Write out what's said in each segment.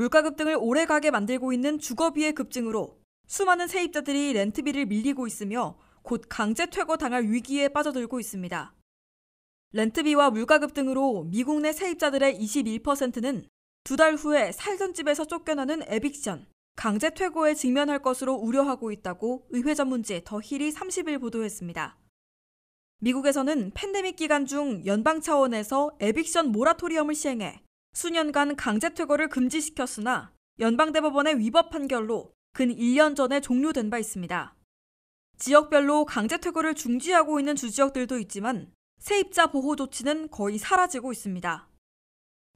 물가 급등을 오래가게 만들고 있는 주거비의 급증으로 수많은 세입자들이 렌트비를 밀리고 있으며 곧 강제 퇴거 당할 위기에 빠져들고 있습니다. 렌트비와 물가 급등으로 미국 내 세입자들의 21%는 두 달 후에 살던 집에서 쫓겨나는 에빅션, 강제 퇴거에 직면할 것으로 우려하고 있다고 의회 전문지 더 힐이 30일 보도했습니다. 미국에서는 팬데믹 기간 중 연방 차원에서 에빅션 모라토리엄을 시행해 수년간 강제 퇴거를 금지시켰으나 연방대법원의 위법 판결로 근 1년 전에 종료된 바 있습니다. 지역별로 강제 퇴거를 중지하고 있는 주지역들도 있지만 세입자 보호 조치는 거의 사라지고 있습니다.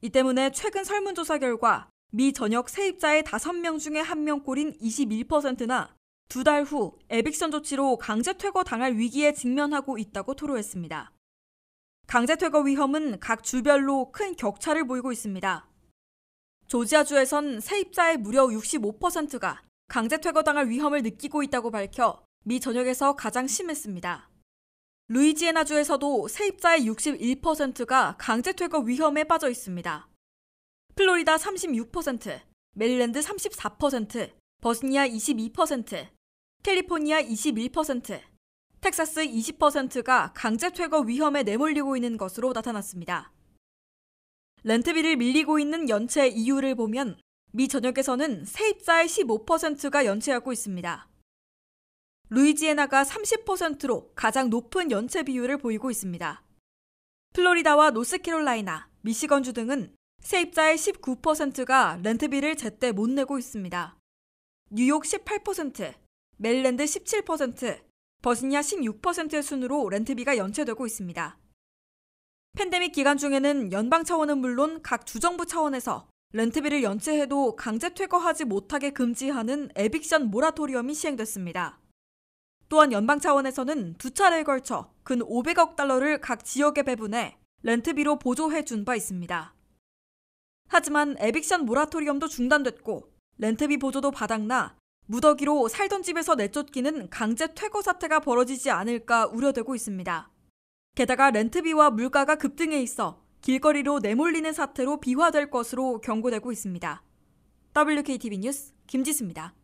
이 때문에 최근 설문조사 결과 미 전역 세입자의 5명 중에 1명꼴인 21%나 두 달 후 에빅션 조치로 강제 퇴거 당할 위기에 직면하고 있다고 토로했습니다. 강제퇴거 위험은 각 주별로 큰 격차를 보이고 있습니다. 조지아주에선 세입자의 무려 65%가 강제퇴거당할 위험을 느끼고 있다고 밝혀 미 전역에서 가장 심했습니다. 루이지애나주에서도 세입자의 61%가 강제퇴거 위험에 빠져 있습니다. 플로리다 36%, 메릴랜드 34%, 버스니아 22%, 캘리포니아 21%, 텍사스 20%가 강제 퇴거 위험에 내몰리고 있는 것으로 나타났습니다. 렌트비를 밀리고 있는 연체 이유를 보면 미 전역에서는 세입자의 15%가 연체하고 있습니다. 루이지애나가 30%로 가장 높은 연체 비율을 보이고 있습니다. 플로리다와 노스캐롤라이나, 미시건주 등은 세입자의 19%가 렌트비를 제때 못 내고 있습니다. 뉴욕 18%, 메릴랜드 17%, 버스니아 16%의 순으로 렌트비가 연체되고 있습니다. 팬데믹 기간 중에는 연방 차원은 물론 각 주정부 차원에서 렌트비를 연체해도 강제 퇴거하지 못하게 금지하는 에빅션 모라토리엄이 시행됐습니다. 또한 연방 차원에서는 두 차례에 걸쳐 근 500억 달러를 각 지역에 배분해 렌트비로 보조해 준 바 있습니다. 하지만 에빅션 모라토리엄도 중단됐고 렌트비 보조도 바닥나 무더기로 살던 집에서 내쫓기는 강제 퇴거 사태가 벌어지지 않을까 우려되고 있습니다. 게다가 렌트비와 물가가 급등해 있어 길거리로 내몰리는 사태로 비화될 것으로 경고되고 있습니다. WKTV 뉴스 김지수입니다.